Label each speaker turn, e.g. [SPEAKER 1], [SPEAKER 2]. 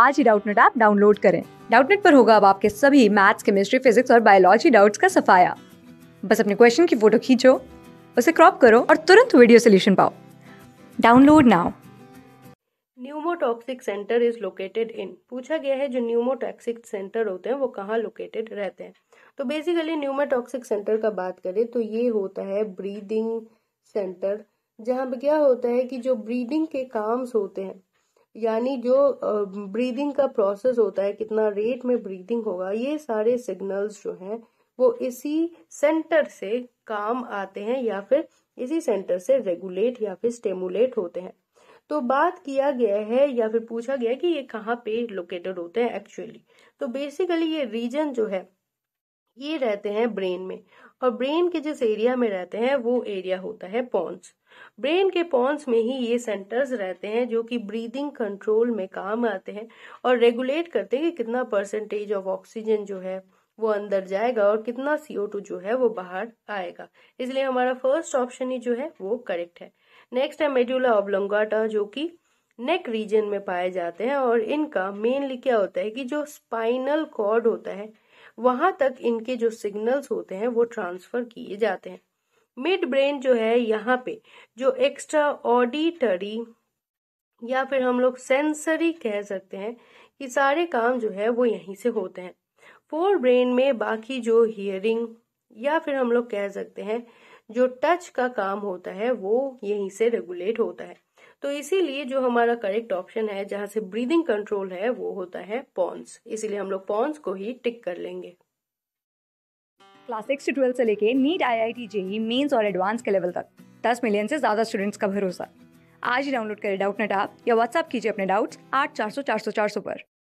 [SPEAKER 1] आज ही Doubtnut app download करें डाउटनेट पर होगा अब आपके सभी मैथ्स केमिस्ट्री फिजिक्स और बायोलॉजी डाउट्स का सफाया बस अपने क्वेश्चन की फोटो खींचो उसे क्रॉप करो और तुरंत वीडियो सोल्यूशन पाओ download now
[SPEAKER 2] pneumotaxic centre is located in पूछा गया है जो न्यूमोटॉक्सिक सेंटर होते हैं वो कहाँ लोकेटेड रहते हैं तो बेसिकली न्यूमोटॉक्सिक सेंटर का बात करें तो ये होता है ब्रीदिंग सेंटर जहाँ पे क्या होता है कि जो ब्रीदिंग के काम्स होते हैं यानी जो ब्रीदिंग का प्रोसेस होता है कितना रेट में ब्रीदिंग होगा ये सारे सिग्नल्स जो हैं वो इसी सेंटर से काम आते हैं या फिर इसी सेंटर से रेगुलेट या फिर स्टेमुलेट होते हैं तो बात किया गया है या फिर पूछा गया है कि ये कहाँ पे लोकेटेड होते हैं एक्चुअली तो बेसिकली ये रीजन जो है ये रहते हैं ब्रेन में और ब्रेन के जिस एरिया में रहते हैं वो एरिया होता है पॉन्स ब्रेन के पॉन्स में ही ये सेंटर्स रहते हैं जो कि ब्रीदिंग कंट्रोल में काम आते हैं और रेगुलेट करते हैं कि कितना परसेंटेज ऑफ ऑक्सीजन जो है वो अंदर जाएगा और कितना सीओ टू जो है वो बाहर आएगा इसलिए हमारा फर्स्ट ऑप्शन ही जो है वो करेक्ट है नेक्स्ट है मेडुला ऑब्लोंगाटा जो कि नेक रीजन में पाए जाते हैं और इनका मेनली क्या होता है कि जो स्पाइनल कॉर्ड होता है वहां तक इनके जो सिग्नल्स होते हैं वो ट्रांसफर किए जाते हैं मिड ब्रेन जो है यहाँ पे जो एक्स्ट्रा ऑडिटरी या फिर हम लोग सेंसरी कह सकते हैं कि सारे काम जो है वो यहीं से होते हैं फोर ब्रेन में बाकी जो हियरिंग या फिर हम लोग कह सकते हैं जो टच का काम होता है वो यहीं से रेगुलेट होता है तो इसीलिए जो हमारा करेक्ट ऑप्शन है जहां से ब्रीदिंग कंट्रोल है वो होता है पॉन्स इसीलिए हम लोग पॉन्स को ही टिक कर लेंगे
[SPEAKER 1] क्लास सिक्स से ट्वेल्थ से लेके NEET I I T JEE mains और एडवांस के लेवल तक दस मिलियन से ज़्यादा स्टूडेंट्स का भरोसा आज ही डाउनलोड करें डाउट नेट आप या व्हाट्सअप कीजिए अपने डाउट्स आठ चार सौ चार सौ चार सौ पर